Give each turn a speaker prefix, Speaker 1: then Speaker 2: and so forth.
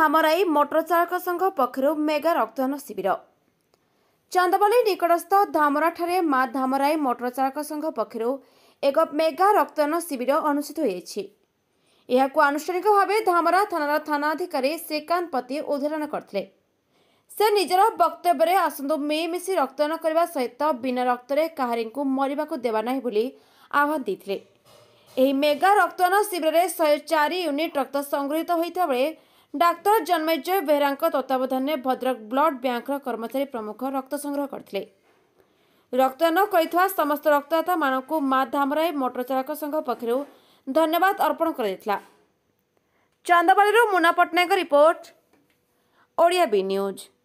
Speaker 1: Dhamarai motor ଚାଳକ ସଂଘ ପକ୍ଷରୁ ମେଗା ରକ୍ତଦାନ ଶିବିର ଚନ୍ଦବାଲି ନିକଟସ୍ଥ ଧାମରାଠାରେ ମା ଧାମରାଇ ମୋଟର ଚାଳକ ସଂଘ ପକ୍ଷରୁ ଏକ ମେଗା ରକ୍ତଦାନ ଶିବିର ଅନୁଷ୍ଠିତ ହୋଇଯାଇଛି ଏହାକୁ ଆନୁଷ୍ଠାନିକ ଭାବେ ଧାମରା ଥାନାର ଥାନାଧିକାରୀ ଶ୍ରୀକାନ୍ତ ପତି ଉଦ୍ଘାଟନ କରିଥିଲେ ସେ ନିଜର ବକ୍ତବ୍ୟରେ ଆସନ୍ତୁ ମେ ମିଶି ରକ୍ତଦାନ କରିବା ସହିତ ବିନା ରକ୍ତରେ କାହାରିଙ୍କୁ ମରିବାକୁ ଦେବା ନାହିଁ ବୋଲି ଆହ୍ୱାନ ଦେଇଥିଲେ ଏହି ମେଗା ରକ୍ତଦାନ ଶିବିରରେ ଶହେ ଚାରି ୟୁନିଟ୍ ରକ୍ତ ସଂଗୃହୀତ ହୋଇଥିବା ବେଳେ ଡାକ୍ତର ଜନ୍ମେଜୟ ବେହେରାଙ୍କ ତତ୍ତ୍ୱାବଧାନରେ ଭଦ୍ରକ ବ୍ଲଡ୍ ବ୍ୟାଙ୍କର କର୍ମଚାରୀ ପ୍ରମୁଖ ରକ୍ତ ସଂଗ୍ରହ କରିଥିଲେ ରକ୍ତଦାନ କରିଥିବା ସମସ୍ତ ରକ୍ତଦାତାମାନଙ୍କୁ ମା ଧାମରାଇ ମୋଟର ଚାଳକ ସଂଘ ପକ୍ଷରୁ ଧନ୍ୟବାଦ ଅର୍ପଣ କରାଯାଇଥିଲା ଚାନ୍ଦବାଳିରୁ ମୁନା ପଟ୍ଟନାୟକ ରିପୋର୍ଟ ଓଡ଼ିଆ ବି ନ୍ୟୁଜ୍